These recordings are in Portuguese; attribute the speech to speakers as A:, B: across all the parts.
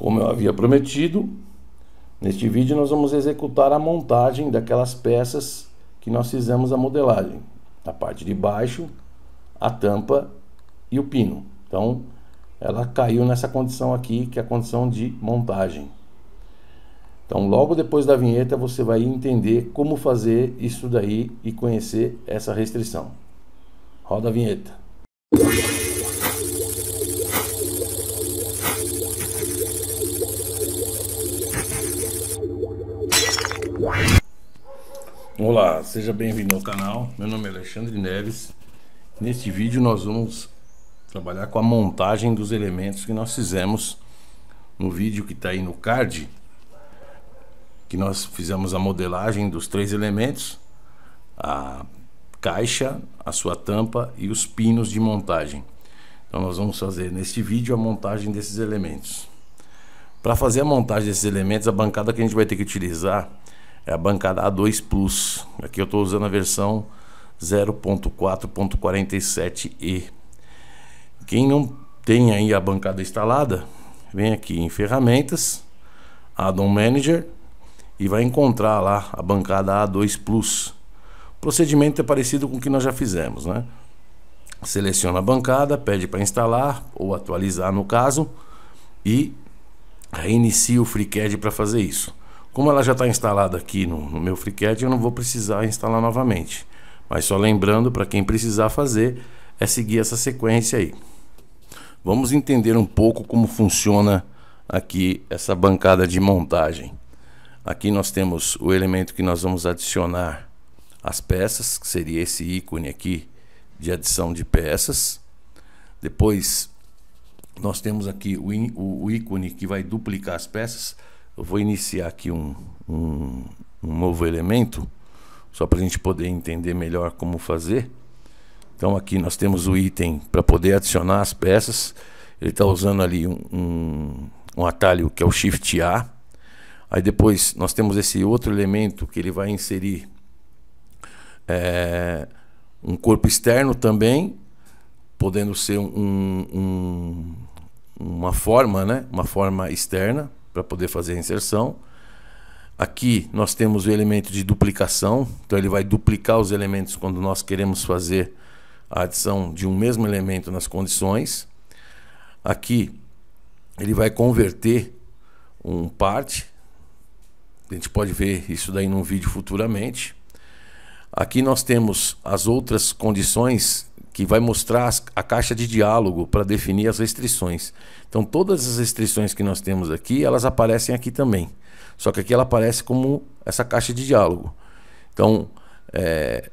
A: Como eu havia prometido, neste vídeo nós vamos executar a montagem daquelas peças que nós fizemos a modelagem. A parte de baixo, a tampa e o pino. Então, ela caiu nessa condição aqui, que é a condição de montagem. Então, logo depois da vinheta, você vai entender como fazer isso daí e conhecer essa restrição. Roda a vinheta. Olá, seja bem-vindo ao canal. Meu nome é Alexandre Neves. Neste vídeo nós vamos trabalhar com a montagem dos elementos que nós fizemos no vídeo que está aí no card, que nós fizemos a modelagem dos três elementos, a caixa, a sua tampa e os pinos de montagem. Então nós vamos fazer neste vídeo a montagem desses elementos. Para fazer a montagem desses elementos, a bancada que a gente vai ter que utilizar é a bancada A2 Plus. Aqui eu estou usando a versão 0.4.47e. Quem não tem aí a bancada instalada, vem aqui em ferramentas, Addon manager e vai encontrar lá a bancada A2 Plus. O procedimento é parecido com o que nós já fizemos, né? Seleciona a bancada, pede para instalar ou atualizar no caso e reinicia o FreeCAD para fazer isso. Como ela já está instalada aqui no, no meu FreeCAD, eu não vou precisar instalar novamente. Mas só lembrando, para quem precisar fazer, é seguir essa sequência aí. Vamos entender um pouco como funciona aqui essa bancada de montagem. Aqui nós temos o elemento que nós vamos adicionar as peças, que seria esse ícone aqui de adição de peças. Depois nós temos aqui o, o ícone que vai duplicar as peças. Eu vou iniciar aqui um, um, um novo elemento, só para a gente poder entender melhor como fazer. Então aqui nós temos o item para poder adicionar as peças. Ele está usando ali um, um, atalho que é o Shift A. Aí depois nós temos esse outro elemento que ele vai inserir é, um corpo externo também, podendo ser um, um, uma forma, né? Uma forma externa para poder fazer a inserção. Aqui nós temos o elemento de duplicação, então ele vai duplicar os elementos quando nós queremos fazer a adição de um mesmo elemento nas condições. Aqui ele vai converter um parte, a gente pode ver isso daí num vídeo futuramente. Aqui nós temos as outras condições que vai mostrar a caixa de diálogo para definir as restrições. Então, todas as restrições que nós temos aqui, elas aparecem aqui também. Só que aqui ela aparece como essa caixa de diálogo. Então, é,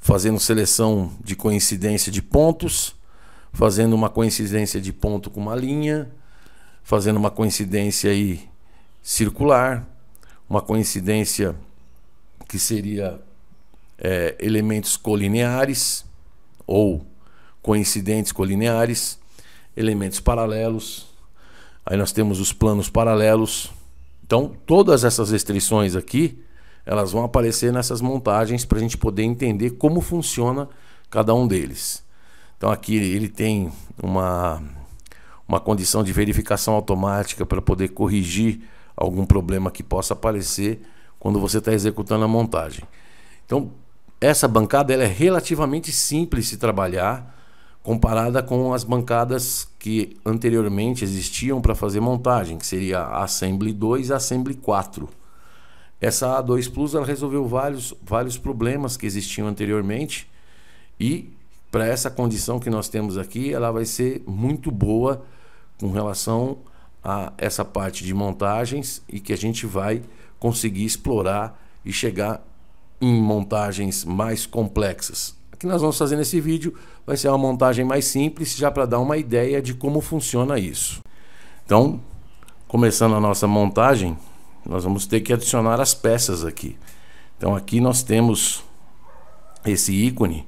A: fazendo seleção de coincidência de pontos, fazendo uma coincidência de ponto com uma linha, fazendo uma coincidência aí circular, uma coincidência que seria é, elementos colineares ou coincidentes colineares, elementos paralelos. Aí nós temos os planos paralelos. Então, todas essas restrições aqui, elas vão aparecer nessas montagens para a gente poder entender como funciona cada um deles. Então, aqui ele tem uma, uma condição de verificação automática para poder corrigir algum problema que possa aparecer quando você está executando a montagem. Então, essa bancada ela é relativamente simples de trabalhar comparada com as bancadas que anteriormente existiam para fazer montagem, que seria a Assembly 2 e a Assembly 4. Essa A2 Plus ela resolveu vários, vários problemas que existiam anteriormente e para essa condição que nós temos aqui, ela vai ser muito boa com relação a essa parte de montagens e que a gente vai conseguir explorar e chegar em montagens mais complexas. Aqui nós vamos fazer nesse vídeo vai ser uma montagem mais simples, já para dar uma ideia de como funciona isso. Então, começando a nossa montagem, nós vamos ter que adicionar as peças aqui. Então aqui nós temos esse ícone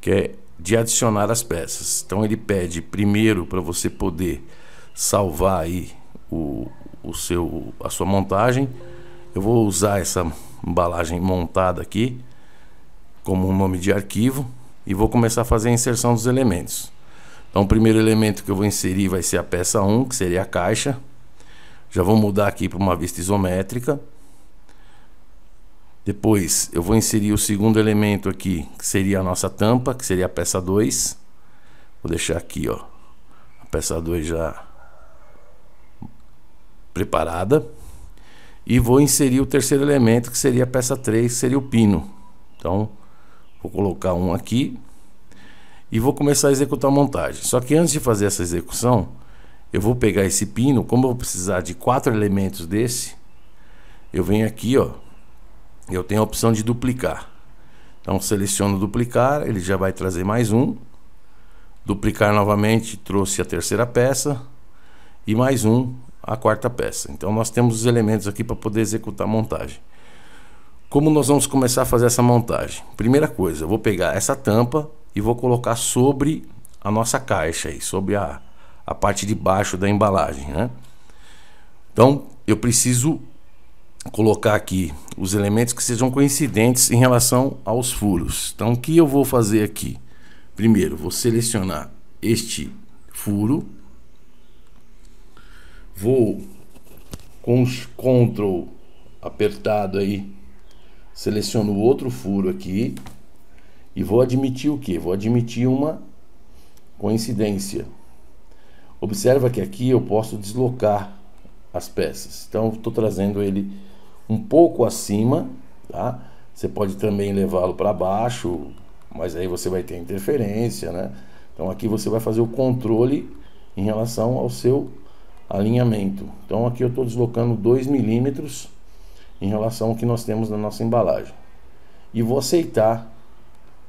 A: que é de adicionar as peças. Então ele pede primeiro para você poder salvar aí o, o seu, a sua montagem. Eu vou usar essa embalagem montada aqui, como um nome de arquivo, e vou começar a fazer a inserção dos elementos. Então, o primeiro elemento que eu vou inserir vai ser a peça 1, que seria a caixa. Já vou mudar aqui para uma vista isométrica. Depois, eu vou inserir o segundo elemento aqui, que seria a nossa tampa, que seria a peça 2. Vou deixar aqui, ó, a peça 2 já preparada. E vou inserir o terceiro elemento, que seria a peça 3, que seria o pino. Então, vou colocar um aqui e vou começar a executar a montagem. Só que antes de fazer essa execução, eu vou pegar esse pino, como eu vou precisar de quatro elementos desse, eu venho aqui, ó, eu tenho a opção de duplicar. Então seleciono duplicar, ele já vai trazer mais um. Duplicar novamente, trouxe a terceira peça e mais um a quarta peça. Então nós temos os elementos aqui para poder executar a montagem. Como nós vamos começar a fazer essa montagem? Primeira coisa, eu vou pegar essa tampa e vou colocar sobre a nossa caixa, aí, sobre a, a parte de baixo da embalagem. Né? Então eu preciso colocar aqui os elementos que sejam coincidentes em relação aos furos. Então o que eu vou fazer aqui? Primeiro, vou selecionar este furo Vou com os Ctrl apertado aí, seleciono outro furo aqui e vou admitir o que? Vou admitir uma coincidência. Observa que aqui eu posso deslocar as peças. Então estou trazendo ele um pouco acima, tá? Você pode também levá-lo para baixo, mas aí você vai ter interferência, né? Então aqui você vai fazer o controle em relação ao seu alinhamento. Então aqui eu estou deslocando 2 milímetros em relação ao que nós temos na nossa embalagem. E vou aceitar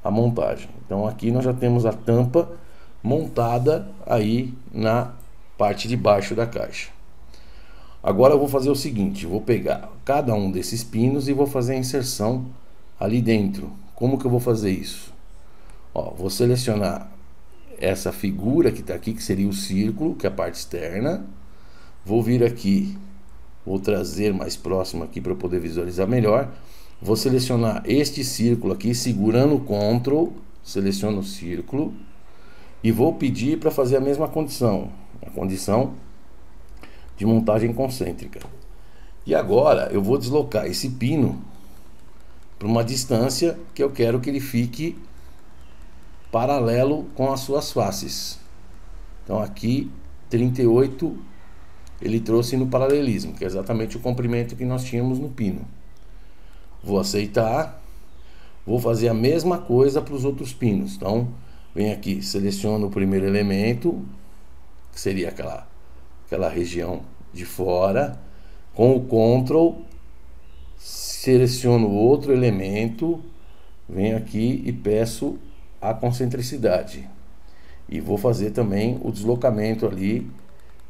A: a montagem. Então aqui nós já temos a tampa montada aí na parte de baixo da caixa. Agora eu vou fazer o seguinte, vou pegar cada um desses pinos e vou fazer a inserção ali dentro. Como que eu vou fazer isso? Ó, vou selecionar essa figura que está aqui, que seria o círculo, que é a parte externa Vou vir aqui, vou trazer mais próximo aqui para poder visualizar melhor. Vou selecionar este círculo aqui, segurando o Ctrl, seleciono o círculo e vou pedir para fazer a mesma condição, a condição de montagem concêntrica. E agora eu vou deslocar esse pino para uma distância que eu quero que ele fique paralelo com as suas faces. Então aqui 38 ele trouxe no paralelismo, que é exatamente o comprimento que nós tínhamos no pino. Vou aceitar, vou fazer a mesma coisa para os outros pinos. Então, vem aqui, seleciono o primeiro elemento, que seria aquela, aquela região de fora, com o CTRL, seleciono outro elemento, venho aqui e peço a concentricidade. E vou fazer também o deslocamento ali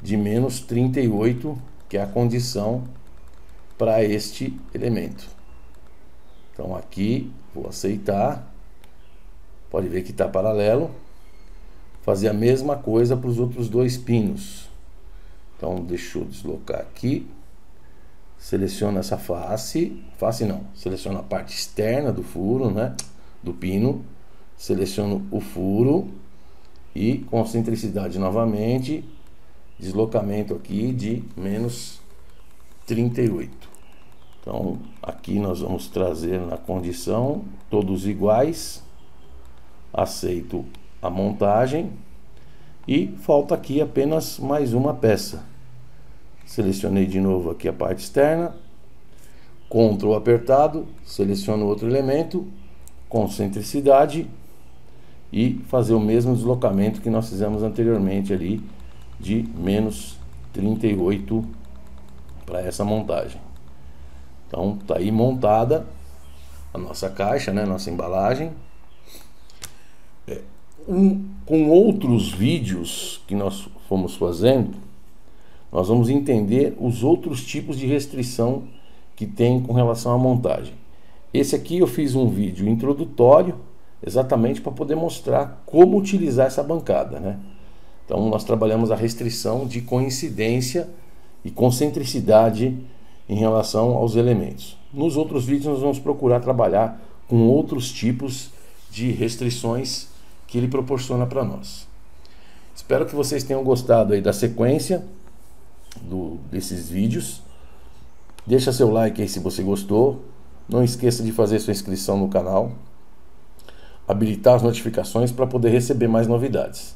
A: de menos 38, que é a condição para este elemento. Então aqui vou aceitar, pode ver que está paralelo, fazer a mesma coisa para os outros dois pinos. Então deixa eu deslocar aqui, seleciona essa face, face não, seleciona a parte externa do furo, né, do pino, seleciono o furo e com centricidade novamente deslocamento aqui de menos 38. Então, aqui nós vamos trazer na condição todos iguais, aceito a montagem e falta aqui apenas mais uma peça. Selecionei de novo aqui a parte externa, CTRL apertado, seleciono outro elemento, concentricidade e fazer o mesmo deslocamento que nós fizemos anteriormente ali de menos 38 para essa montagem. Então tá aí montada a nossa caixa, né, nossa embalagem. É, um, com outros vídeos que nós fomos fazendo, nós vamos entender os outros tipos de restrição que tem com relação à montagem. Esse aqui eu fiz um vídeo introdutório, exatamente para poder mostrar como utilizar essa bancada, né? Então, nós trabalhamos a restrição de coincidência e concentricidade em relação aos elementos. Nos outros vídeos, nós vamos procurar trabalhar com outros tipos de restrições que ele proporciona para nós. Espero que vocês tenham gostado aí da sequência do, desses vídeos. Deixa seu like aí se você gostou. Não esqueça de fazer sua inscrição no canal. Habilitar as notificações para poder receber mais novidades